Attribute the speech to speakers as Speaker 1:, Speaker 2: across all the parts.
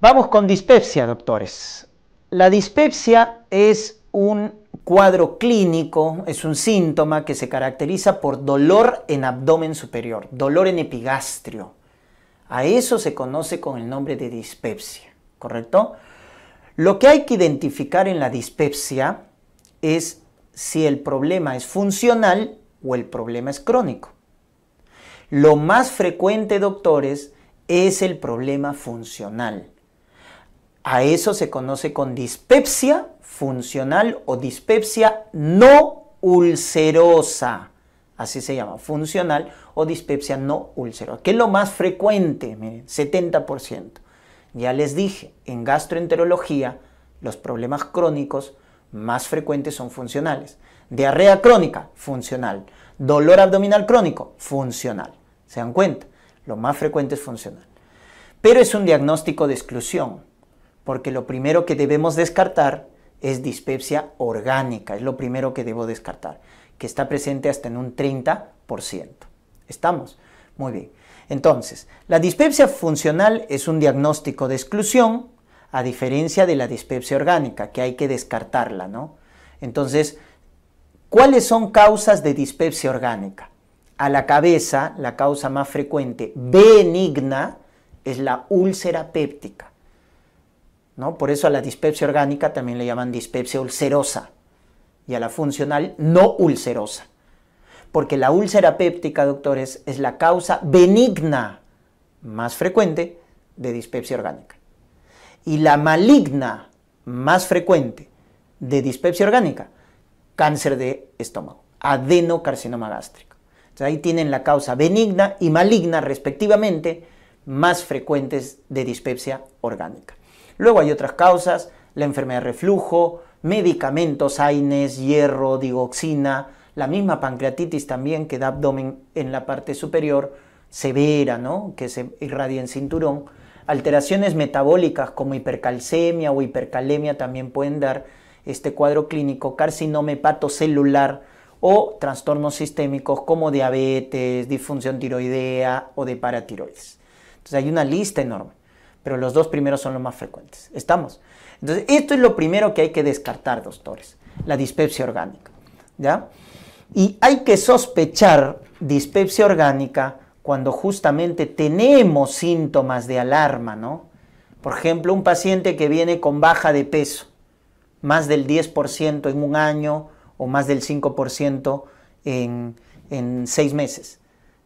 Speaker 1: Vamos con dispepsia, doctores. La dispepsia es un cuadro clínico, es un síntoma que se caracteriza por dolor en abdomen superior, dolor en epigastrio. A eso se conoce con el nombre de dispepsia, ¿correcto? Lo que hay que identificar en la dispepsia es si el problema es funcional o el problema es crónico. Lo más frecuente, doctores, es el problema funcional a eso se conoce con dispepsia funcional o dispepsia no ulcerosa. Así se llama, funcional o dispepsia no ulcerosa, que es lo más frecuente, miren, 70%. Ya les dije, en gastroenterología los problemas crónicos más frecuentes son funcionales. Diarrea crónica, funcional. Dolor abdominal crónico, funcional. ¿Se dan cuenta? Lo más frecuente es funcional. Pero es un diagnóstico de exclusión porque lo primero que debemos descartar es dispepsia orgánica, es lo primero que debo descartar, que está presente hasta en un 30%. ¿Estamos? Muy bien. Entonces, la dispepsia funcional es un diagnóstico de exclusión, a diferencia de la dispepsia orgánica, que hay que descartarla, ¿no? Entonces, ¿cuáles son causas de dispepsia orgánica? A la cabeza, la causa más frecuente benigna es la úlcera péptica. Por eso a la dispepsia orgánica también le llaman dispepsia ulcerosa y a la funcional no ulcerosa. Porque la úlcera péptica, doctores, es la causa benigna más frecuente de dispepsia orgánica. Y la maligna más frecuente de dispepsia orgánica, cáncer de estómago, adenocarcinoma gástrico. ahí tienen la causa benigna y maligna respectivamente más frecuentes de dispepsia orgánica. Luego hay otras causas, la enfermedad de reflujo, medicamentos, AINES, hierro, digoxina, la misma pancreatitis también que da abdomen en la parte superior, severa, que se irradia en cinturón. Alteraciones metabólicas como hipercalcemia o hipercalemia también pueden dar este cuadro clínico, carcinoma hepatocelular o trastornos sistémicos como diabetes, disfunción tiroidea o de paratiroides. Entonces hay una lista enorme pero los dos primeros son los más frecuentes. ¿Estamos? Entonces, esto es lo primero que hay que descartar, doctores, la dispepsia orgánica. ¿Ya? Y hay que sospechar dispepsia orgánica cuando justamente tenemos síntomas de alarma, ¿no? Por ejemplo, un paciente que viene con baja de peso, más del 10% en un año o más del 5% en, en seis meses.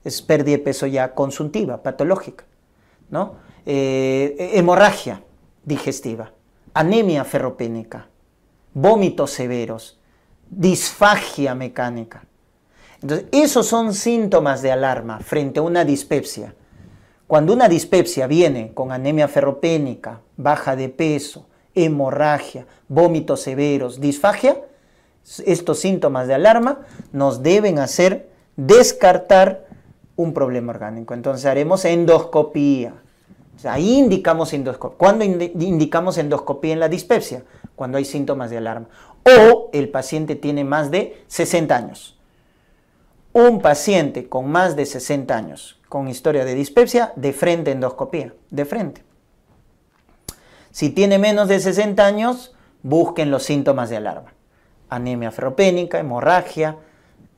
Speaker 1: Es pérdida de peso ya consuntiva, patológica, ¿no? Eh, hemorragia digestiva, anemia ferropénica, vómitos severos, disfagia mecánica. Entonces, esos son síntomas de alarma frente a una dispepsia. Cuando una dispepsia viene con anemia ferropénica, baja de peso, hemorragia, vómitos severos, disfagia, estos síntomas de alarma nos deben hacer descartar un problema orgánico. Entonces haremos endoscopía, ahí indicamos endoscopía. ¿Cuándo indicamos endoscopía en la dispepsia? Cuando hay síntomas de alarma. O el paciente tiene más de 60 años. Un paciente con más de 60 años con historia de dispepsia, de frente endoscopía, de frente. Si tiene menos de 60 años, busquen los síntomas de alarma. Anemia ferropénica, hemorragia,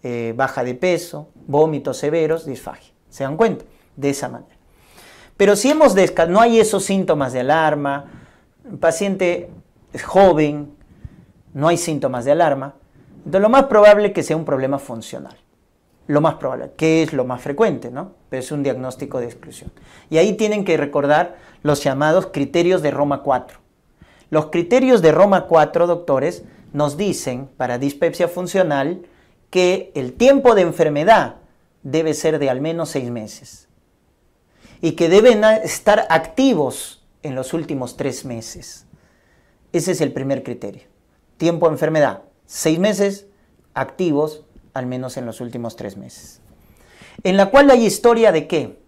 Speaker 1: eh, baja de peso, vómitos severos, disfagia. ¿Se dan cuenta? De esa manera. Pero si hemos no hay esos síntomas de alarma, paciente joven, no hay síntomas de alarma, lo más probable es que sea un problema funcional. Lo más probable, que es lo más frecuente, ¿no? Pero es un diagnóstico de exclusión. Y ahí tienen que recordar los llamados criterios de Roma 4. Los criterios de Roma 4, doctores, nos dicen para dispepsia funcional que el tiempo de enfermedad debe ser de al menos seis meses y que deben estar activos en los últimos tres meses. Ese es el primer criterio. Tiempo de enfermedad, seis meses, activos al menos en los últimos tres meses. En la cual hay historia de qué?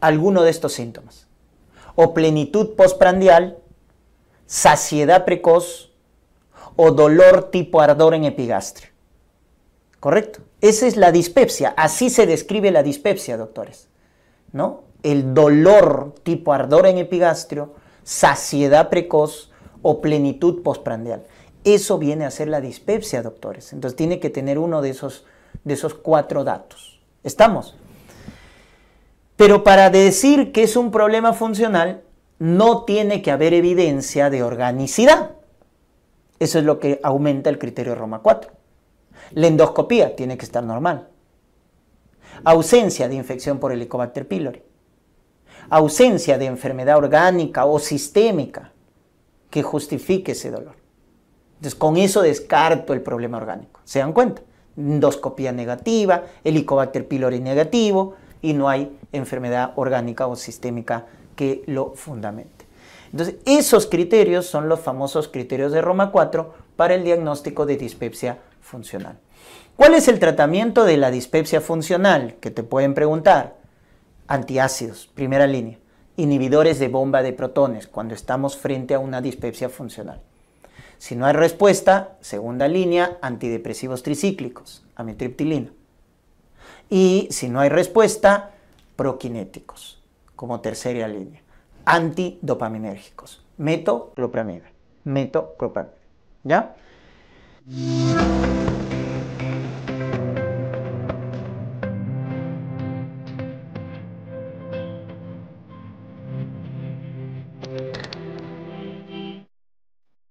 Speaker 1: Alguno de estos síntomas. O plenitud postprandial, saciedad precoz o dolor tipo ardor en epigastrio. ¿Correcto? Esa es la dispepsia. Así se describe la dispepsia, doctores. ¿No? el dolor tipo ardor en epigastrio, saciedad precoz o plenitud postprandial. Eso viene a ser la dispepsia, doctores. Entonces tiene que tener uno de esos, de esos cuatro datos. ¿Estamos? Pero para decir que es un problema funcional, no tiene que haber evidencia de organicidad. Eso es lo que aumenta el criterio Roma 4. La endoscopía tiene que estar normal. Ausencia de infección por Helicobacter pylori ausencia de enfermedad orgánica o sistémica que justifique ese dolor. Entonces, con eso descarto el problema orgánico. ¿Se dan cuenta? Endoscopía negativa, Helicobacter pylori negativo y no hay enfermedad orgánica o sistémica que lo fundamente. Entonces, esos criterios son los famosos criterios de Roma 4 para el diagnóstico de dispepsia funcional. ¿Cuál es el tratamiento de la dispepsia funcional? Que te pueden preguntar antiácidos, primera línea, inhibidores de bomba de protones cuando estamos frente a una dispepsia funcional. Si no hay respuesta, segunda línea, antidepresivos tricíclicos, amitriptilina. Y si no hay respuesta, proquinéticos, como tercera línea, antidopaminérgicos, metoclopramida, metoclopramida, ¿ya?